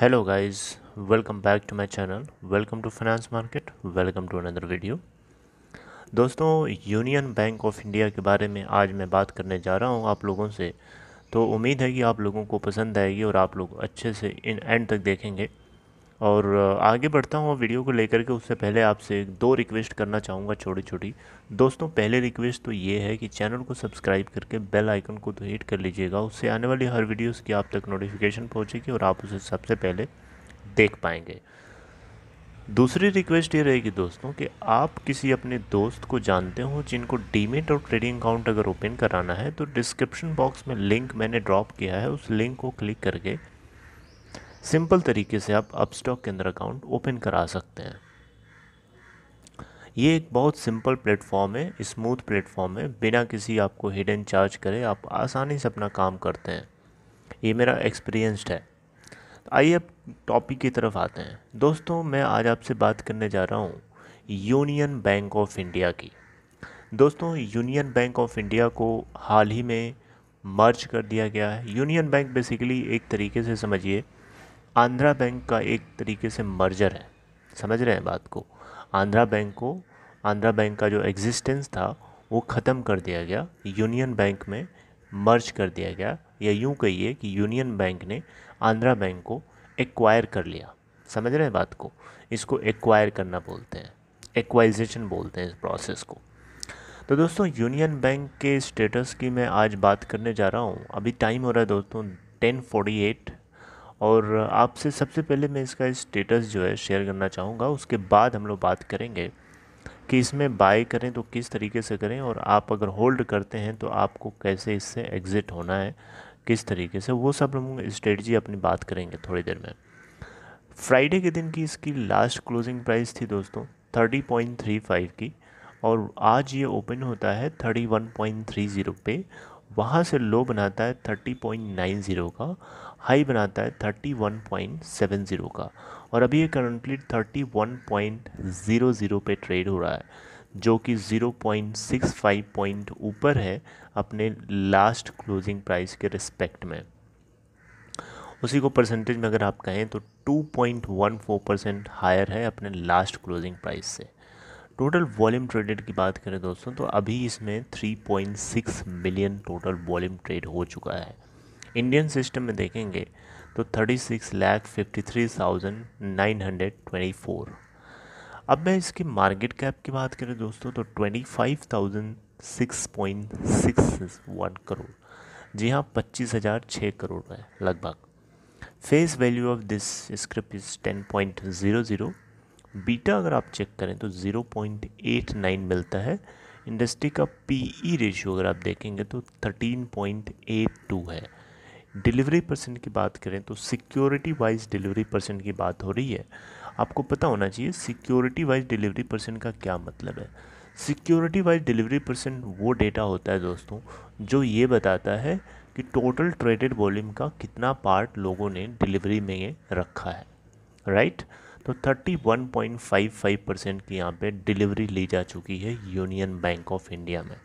hello guys welcome back to my channel welcome to finance market welcome to another video दोस्तों union bank of India के बारे में आज मैं बात करने जा रहा हूं आप लोगों से तो उम्मीद है कि आप लोगों को पसंद आएगी और आप लोग अच्छे से इन एंड तक देखेंगे और आगे बढ़ता हूँ वीडियो को लेकर के उससे पहले आपसे दो रिक्वेस्ट करना चाहूँगा छोटी छोटी दोस्तों पहले रिक्वेस्ट तो ये है कि चैनल को सब्सक्राइब करके बेल आइकन को तो हिट कर लीजिएगा उससे आने वाली हर वीडियोस की आप तक नोटिफिकेशन पहुँचेगी और आप उसे सबसे पहले देख पाएंगे दूसरी रिक्वेस्ट ये रहेगी दोस्तों कि आप किसी अपने दोस्त को जानते हो जिनको डीमेट और ट्रेडिंग अकाउंट अगर ओपन कराना है तो डिस्क्रिप्शन बॉक्स में लिंक मैंने ड्रॉप किया है उस लिंक को क्लिक करके सिंपल तरीके से आप अपस्टॉक के अंदर अकाउंट ओपन करा सकते हैं ये एक बहुत सिंपल प्लेटफॉर्म है स्मूथ प्लेटफॉर्म है बिना किसी आपको हिडन चार्ज करे आप आसानी से अपना काम करते हैं ये मेरा एक्सपीरियंस्ड है आइए अब टॉपिक की तरफ आते हैं दोस्तों मैं आज आपसे बात करने जा रहा हूँ यूनियन बैंक ऑफ इंडिया की दोस्तों यूनियन बैंक ऑफ इंडिया को हाल ही में मर्ज कर दिया गया है यूनियन बैंक बेसिकली एक तरीके से समझिए आंध्रा बैंक का एक तरीके से मर्जर है समझ रहे हैं बात को आंध्रा बैंक को आंध्रा बैंक का जो एग्जिस्टेंस था वो ख़त्म कर दिया गया यूनियन बैंक में मर्ज कर दिया गया या यूँ कहिए कि यूनियन बैंक ने आंध्रा बैंक को एक्वायर कर लिया समझ रहे हैं बात को इसको एक्वायर करना बोलते हैं एक्वाइजेशन बोलते हैं इस प्रोसेस को तो दोस्तों यूनियन बैंक के स्टेटस की मैं आज बात करने जा रहा हूँ अभी टाइम हो रहा है दोस्तों टेन फोर्टी एट और आपसे सबसे पहले मैं इसका स्टेटस जो है शेयर करना चाहूँगा उसके बाद हम लोग बात करेंगे कि इसमें बाय करें तो किस तरीके से करें और आप अगर होल्ड करते हैं तो आपको कैसे इससे एग्ज़िट होना है किस तरीके से वो सब हम स्ट्रेटजी अपनी बात करेंगे थोड़ी देर में फ्राइडे के दिन की इसकी लास्ट क्लोजिंग प्राइस थी दोस्तों थर्टी पॉइंट थ्री फाइव की और आज ये ओपन होता है thirty one point three zero पे वहाँ से लो बनाता है थर्टी पॉइंट नाइन जीरो का हाई बनाता है thirty one point seven zero का और अभी ये करंटली जीरो पर ट्रेड हो रहा है जो कि zero point six five point ऊपर है अपने लास्ट क्लोजिंग प्राइस के रिस्पेक्ट में उसी को परसेंटेज में अगर आप कहें तो two point one four percent higher है अपने लास्ट क्लोजिंग प्राइस से टोटल वॉल्यूम ट्रेडेड की बात करें दोस्तों तो अभी इसमें 3.6 मिलियन टोटल वॉल्यूम ट्रेड हो चुका है इंडियन सिस्टम में देखेंगे तो 36 लाख 53,924 अब मैं इसकी मार्केट कैप की बात करें दोस्तों तो 25,006.61 करोड़ जी हाँ पच्चीस हज़ार छः करोड़ है लगभग face value of this script is ten point zero zero बीटा अगर आप चेक करें तो 0.89 मिलता है इंडस्ट्री का पीई रेशियो अगर आप देखेंगे तो 13.82 है डिलीवरी परसेंट की बात करें तो सिक्योरिटी वाइज डिलीवरी परसेंट की बात हो रही है आपको पता होना चाहिए सिक्योरिटी वाइज डिलीवरी परसेंट का क्या मतलब है सिक्योरिटी वाइज डिलीवरी परसेंट वो डेटा होता है दोस्तों जो ये बताता है कि टोटल ट्रेडेड वॉल्यूम का कितना पार्ट लोगों ने डिलीवरी में रखा है राइट right? तो 31.55 परसेंट की यहाँ पे डिलीवरी ली जा चुकी है यूनियन बैंक ऑफ इंडिया में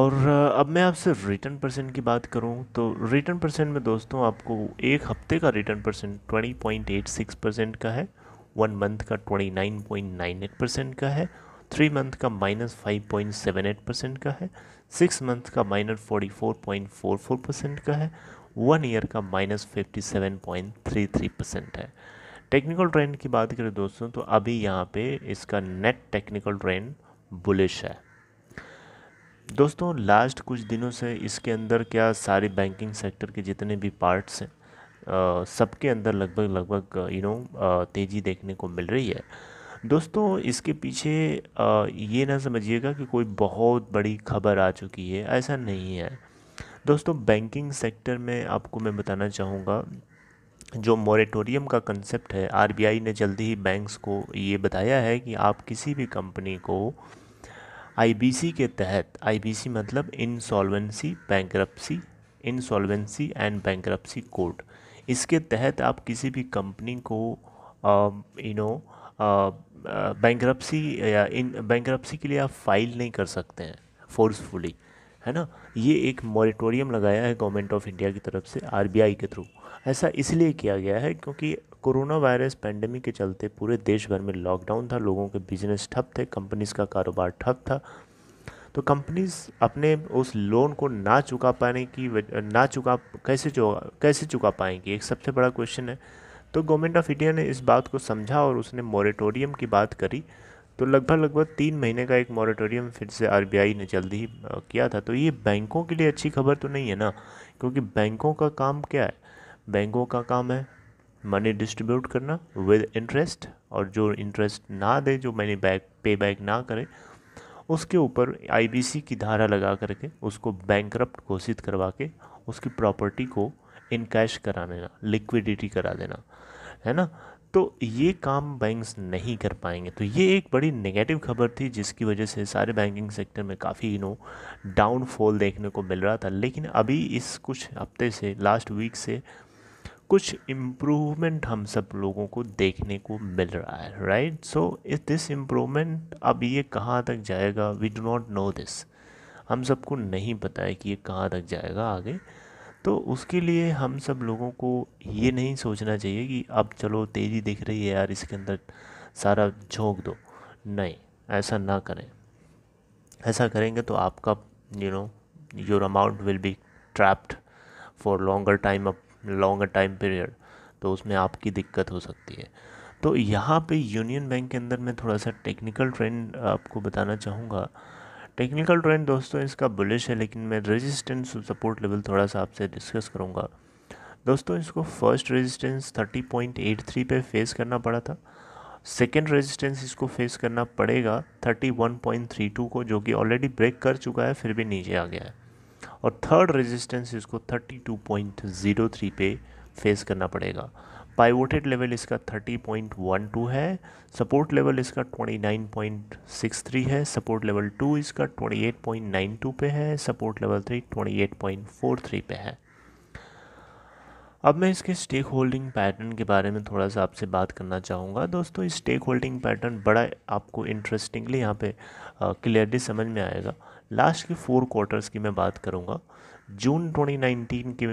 और uh, अब मैं आपसे रिटर्न परसेंट की बात करूं तो रिटर्न परसेंट में दोस्तों आपको एक हफ्ते का रिटर्न परसेंट 20.86 परसेंट का है वन मंथ का 29.98 परसेंट का है थ्री मंथ का minus five point seven eight percent का है सिक्स मंथ का minus forty four point four four percent का है वन ईयर का minus fifty seven point three three percent है टेक्निकल ट्रेंड की बात करें दोस्तों तो अभी यहाँ पे इसका नेट टेक्निकल ट्रेंड बुलिश है दोस्तों लास्ट कुछ दिनों से इसके अंदर क्या सारी बैंकिंग सेक्टर के जितने भी पार्ट्स हैं सबके अंदर लगभग लगभग यू नो तेज़ी देखने को मिल रही है दोस्तों इसके पीछे आ, ये ना समझिएगा कि कोई बहुत बड़ी खबर आ चुकी है ऐसा नहीं है दोस्तों बैंकिंग सेक्टर में आपको मैं बताना चाहूँगा जो मोरेटोरियम का कंसेप्ट है आरबीआई ने जल्दी ही बैंक्स को ये बताया है कि आप किसी भी कंपनी को आईबीसी के तहत आईबीसी मतलब insolvency bankruptcy insolvency and bankruptcy code इसके तहत आप किसी भी कंपनी को यू नो बैंक्रप्सी या इन बैंक्रप्सी के लिए आप फाइल नहीं कर सकते हैं फोर्सफुली है ना ये एक मॉरेटोरियम लगाया है गवर्नमेंट ऑफ इंडिया की तरफ से आरबीआई के थ्रू ऐसा इसलिए किया गया है क्योंकि कोरोना वायरस पैंडमिक के चलते पूरे देश भर में लॉकडाउन था लोगों के बिजनेस ठप थे कंपनीज का कारोबार ठप था तो कंपनीज अपने उस लोन को ना चुका पाने की ना चुका कैसे चुका कैसे चुका पाएंगी एक सबसे बड़ा क्वेश्चन है तो गवर्नमेंट ऑफ इंडिया ने इस बात को समझा और उसने मोरेटोरियम की बात करी तो लगभग लगभग तीन महीने का एक मॉरेटोरियम फिर से आरबीआई ने जल्दी ही किया था तो ये बैंकों के लिए अच्छी खबर तो नहीं है ना क्योंकि बैंकों का काम क्या है बैंकों का काम है मनी डिस्ट्रीब्यूट करना विद इंटरेस्ट और जो इंटरेस्ट ना दे जो मनी बैक पे बैक ना करे उसके ऊपर आईबीसी की धारा लगा करके उसको बैंक घोषित करवा के उसकी प्रॉपर्टी को इनकैश करा देना लिक्विडिटी करा देना है ना तो ये काम बैंक्स नहीं कर पाएंगे तो ये एक बड़ी नेगेटिव खबर थी जिसकी वजह से सारे बैंकिंग सेक्टर में काफ़ी यू नो डाउनफॉल देखने को मिल रहा था लेकिन अभी इस कुछ हफ्ते से लास्ट वीक से कुछ इम्प्रूवमेंट हम सब लोगों को देखने को मिल रहा है राइट सो इस दिस इम्प्रूवमेंट अब ये कहाँ तक जाएगा we do not know this हम सबको नहीं पता है कि ये कहाँ तक जाएगा आगे तो उसके लिए हम सब लोगों को ये नहीं सोचना चाहिए कि अब चलो तेज़ी दिख रही है यार इसके अंदर सारा झोंक दो नहीं ऐसा ना करें ऐसा करेंगे तो आपका you know your amount will be trapped for longer time up long time period तो उसमें आपकी दिक्कत हो सकती है तो यहाँ पे यूनियन बैंक के अंदर मैं थोड़ा सा टेक्निकल ट्रेंड आपको बताना चाहूँगा टेक्निकल ट्रेंड दोस्तों इसका बुलिश है लेकिन मैं रेजिस्टेंस सपोर्ट लेवल थोड़ा सा आपसे डिस्कस करूँगा दोस्तों इसको फर्स्ट रेजिस्टेंस 30.83 पे फेस करना पड़ा था सेकेंड रेजिस्टेंस इसको फेस करना पड़ेगा 31.32 को जो कि ऑलरेडी ब्रेक कर चुका है फिर भी नीचे आ गया है और थर्ड रेजिस्टेंस इसको 32.03 पे फेस करना पड़ेगा पाइवोटेड लेवल इसका 30.12 है सपोर्ट लेवल इसका 29.63 है सपोर्ट लेवल टू इसका 28.92 पे है सपोर्ट लेवल थ्री 28.43 पे है अब मैं इसके स्टेक होल्डिंग पैटर्न के बारे में थोड़ा सा आपसे बात करना चाहूँगा दोस्तों स्टेक होल्डिंग पैटर्न बड़ा आपको इंटरेस्टिंगली यहाँ पे क्लियरली समझ में आएगा लास्ट के फोर क्वार्टर्स की मैं बात करूँगा जून 2019 की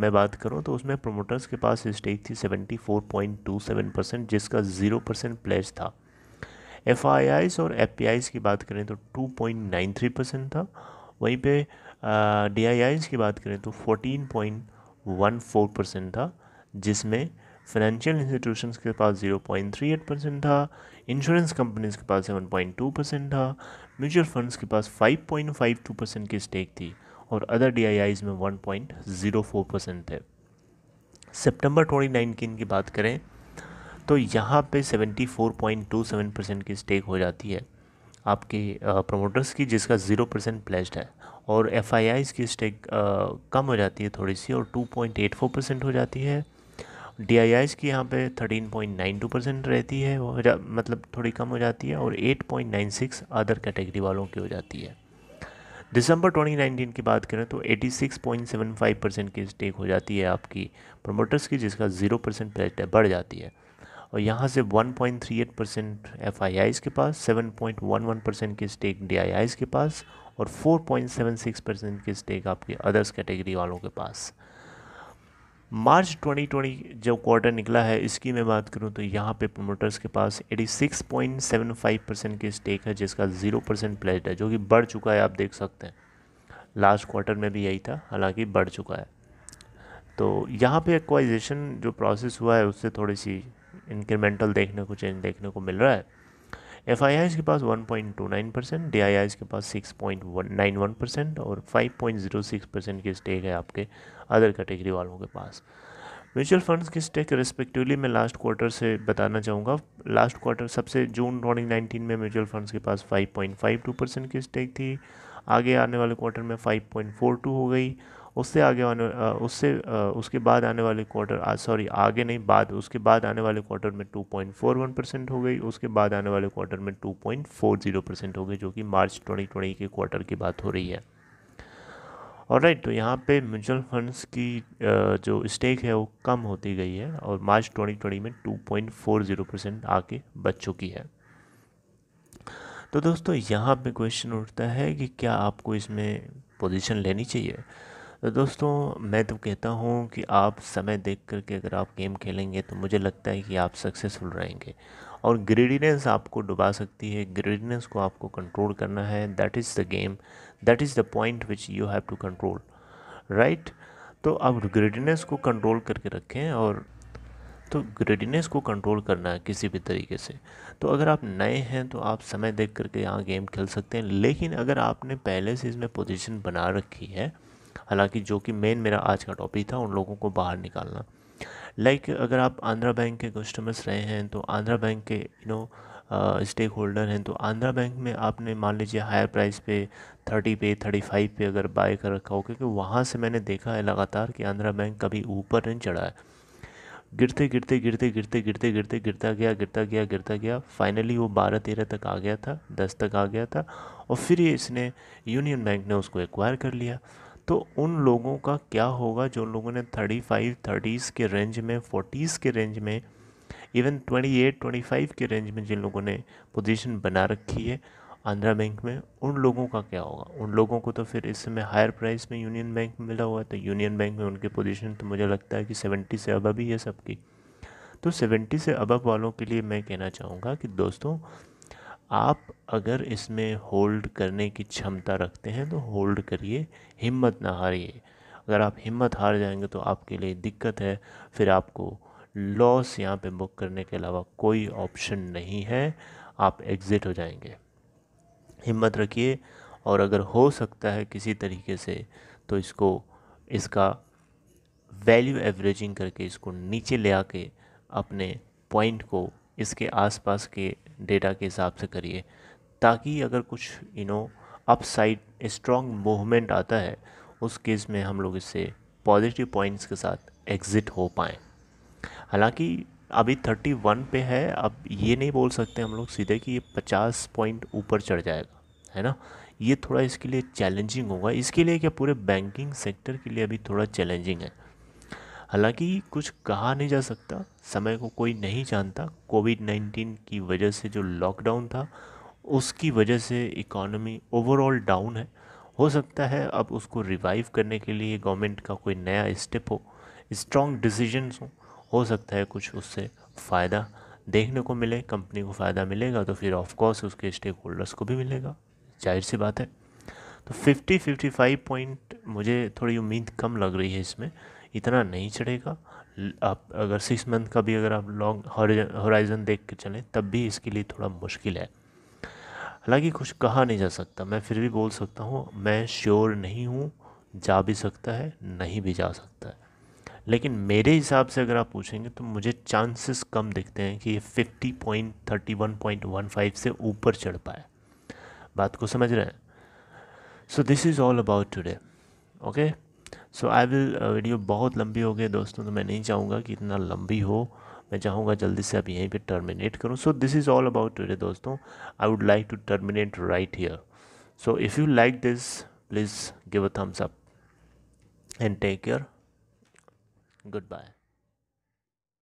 मैं बात करूँ तो उसमें प्रोमोटर्स के पास स्टेक थी 74.27 परसेंट जिसका ज़ीरो परसेंट प्लेज था एफ और एफ की बात करें तो 2.93 परसेंट था वहीं पे डी की बात करें तो 14.14 परसेंट था जिसमें फाइनेंशियल इंस्टीट्यूशंस के पास 0.38 परसेंट था इंश्योरेंस कंपनीज के पास 7.2 परसेंट था म्यूचुअल फंड्स के पास 5.52 परसेंट की स्टेक थी और अदर डी में 1.04 परसेंट थे सितंबर 2019 की बात करें तो यहाँ पे 74.27 परसेंट की स्टेक हो जाती है आपके प्रमोटर्स की जिसका ज़ीरो परसेंट प्लेस्ड है और एफ की स्टेक कम हो जाती है थोड़ी सी और 2.84 परसेंट हो जाती है डी आई आईज की यहाँ पे thirteen point nine two percent रहती है मतलब थोड़ी कम हो जाती है और eight point nine six other category वालों की हो जाती है दिसंबर 2019 की बात करें तो 86.75 परसेंट की स्टेक हो जाती है आपकी प्रमोटर्स की जिसका 0 परसेंट प्रेट बढ़ जाती है और यहाँ से 1.38 परसेंट एफ के पास 7.11 परसेंट की स्टेक डी के पास और 4.76 परसेंट की स्टेक आपकी अदर्स कैटेगरी वालों के पास मार्च 2020 जो क्वार्टर निकला है इसकी मैं बात करूं तो यहाँ पे प्रमोटर्स के पास 86.75 परसेंट की स्टेक है जिसका 0 परसेंट प्लेट है जो कि बढ़ चुका है आप देख सकते हैं लास्ट क्वार्टर में भी यही था हालांकि बढ़ चुका है तो यहाँ पे एक्वाइजेशन जो प्रोसेस हुआ है उससे थोड़ी सी इंक्रीमेंटल देखने को चेंज देखने को मिल रहा है एफ आई आईज़ के पास 1.29 परसेंट डी आई आईज़ के पास 6.91 परसेंट और 5.06 परसेंट के स्टेक है आपके अदर कैटेगरी वालों के पास म्यूचुअल फंड्स की स्टेक रिस्पेक्टिवली मैं लास्ट क्वार्टर से बताना चाहूँगा लास्ट क्वार्टर सबसे जून 2019 में म्यूचुअल फंड्स के पास 5.52 परसेंट की स्टेक थी आगे आने वाले क्वार्टर में 5.42 हो गई उससे आगे आने उससे उसके बाद आने वाले क्वार्टर सॉरी आगे नहीं बाद उसके बाद आने वाले क्वार्टर में 2.41 परसेंट हो गई उसके बाद आने वाले क्वार्टर में 2.40 परसेंट हो गई जो कि मार्च 2020 के क्वार्टर की बात हो रही है और राइट तो यहाँ पे म्यूचुअल फंड्स की जो स्टेक है वो कम होती गई है और मार्च 2020 में 2.40 परसेंट आके बच चुकी है तो दोस्तों यहाँ पे क्वेश्चन उठता है कि क्या आपको इसमें पोजीशन लेनी चाहिए तो दोस्तों मैं तो कहता हूँ कि आप समय देख कर के अगर आप गेम खेलेंगे तो मुझे लगता है कि आप सक्सेसफुल रहेंगे और ग्रीडीनेस आपको डुबा सकती है ग्रीडीनेस को आपको कंट्रोल करना है that is the game that is the point which you have to control right तो आप ग्रीडीनेस को कंट्रोल करके रखें और तो ग्रेडीनेस को कंट्रोल करना है किसी भी तरीके से तो अगर आप नए हैं तो आप समय देख करके यहाँ गेम खेल सकते हैं लेकिन अगर आपने पहले से इसमें पोजीशन बना रखी है हालांकि जो कि मेन मेरा आज का टॉपिक था उन लोगों को बाहर निकालना लाइक like, अगर आप आंध्रा बैंक के कस्टमर्स रहे हैं तो आंध्रा बैंक के यू नो स्टेक होल्डर हैं तो आंध्रा बैंक में आपने मान लीजिए हायर प्राइस पे थर्टी पे थर्टी फाइव पे अगर बाय कर रखा हो क्योंकि वहाँ से मैंने देखा है लगातार कि आंध्रा बैंक कभी ऊपर नहीं चढ़ा है गिरते गिरते गिरते गिरते गिरते गिरते गिरता गया गिरता गया गिरता गया फाइनली वो बारह तेरह तक आ गया था दस तक आ गया था और फिर ये इसने यूनियन बैंक ने उसको एक्वायर कर लिया तो उन लोगों का क्या होगा जो लोगों ने थर्टी फाइव थर्टीज़ के रेंज में फोर्टीज़ के रेंज में even twenty eight twenty five के रेंज में जिन लोगों ने पोजीशन बना रखी है आंध्रा बैंक में उन लोगों का क्या होगा उन लोगों को तो फिर इस समय हायर प्राइस में यूनियन बैंक मिला हुआ है तो यूनियन बैंक में उनकी पोजीशन तो मुझे लगता है कि सेवेंटी से अबब ही है सबकी तो सेवेंटी से अबब वालों के लिए मैं कहना चाहूँगा कि दोस्तों आप अगर इसमें होल्ड करने की क्षमता रखते हैं तो होल्ड करिए हिम्मत ना हारिए अगर आप हिम्मत हार जाएंगे तो आपके लिए दिक्कत है फिर आपको लॉस यहाँ पे बुक करने के अलावा कोई ऑप्शन नहीं है आप एग्ज़िट हो जाएंगे हिम्मत रखिए और अगर हो सकता है किसी तरीके से तो इसको इसका वैल्यू एवरेजिंग करके इसको नीचे ले आके अपने पॉइंट को इसके आसपास के डेटा के हिसाब से करिए ताकि अगर कुछ you know upside strong movement आता है उस केस में हम लोग इससे पॉजिटिव पॉइंट्स के साथ एग्ज़िट हो पाएँ हालांकि अभी थर्टी वन पे है अब ये नहीं बोल सकते हम लोग सीधे कि ये पचास पॉइंट ऊपर चढ़ जाएगा है ना ये थोड़ा इसके लिए चैलेंजिंग होगा इसके लिए क्या पूरे बैंकिंग सेक्टर के लिए अभी थोड़ा चैलेंजिंग है हालांकि कुछ कहा नहीं जा सकता समय को कोई नहीं जानता कोविड नाइन्टीन की वजह से जो लॉकडाउन था उसकी वजह से इकोनॉमी ओवरऑल डाउन है हो सकता है अब उसको रिवाइव करने के लिए गवर्नमेंट का कोई नया स्टेप हो स्ट्रॉन्ग डिसीजंस हो हो सकता है कुछ उससे फ़ायदा देखने को मिले कंपनी को फ़ायदा मिलेगा तो फिर ऑफकोर्स उसके स्टेक होल्डर्स को भी मिलेगा जाहिर सी बात है तो फिफ्टी फिफ्टी फाइव पॉइंट मुझे थोड़ी उम्मीद कम लग रही है इसमें इतना नहीं चढ़ेगा आप अगर सिक्स मंथ का भी अगर आप लॉन्ग हॉराइजन देख के चलें तब भी इसके लिए थोड़ा मुश्किल है हालांकि कुछ कहा नहीं जा सकता मैं फिर भी बोल सकता हूँ मैं श्योर नहीं हूँ जा भी सकता है नहीं भी जा सकता है लेकिन मेरे हिसाब से अगर आप पूछेंगे तो मुझे चांसेस कम दिखते हैं कि ये fifty point thirty one point one five से ऊपर चढ़ पाए बात को समझ रहे हैं so this is all about today okay so I will video बहुत लंबी हो गई दोस्तों तो मैं नहीं चाहूँगा कि इतना लंबी हो मैं चाहूँगा जल्दी से अब यहीं पे टर्मिनेट करूँ so this is all about today दोस्तों I would like to terminate right here so if you like this please give a thumbs up and take care good bye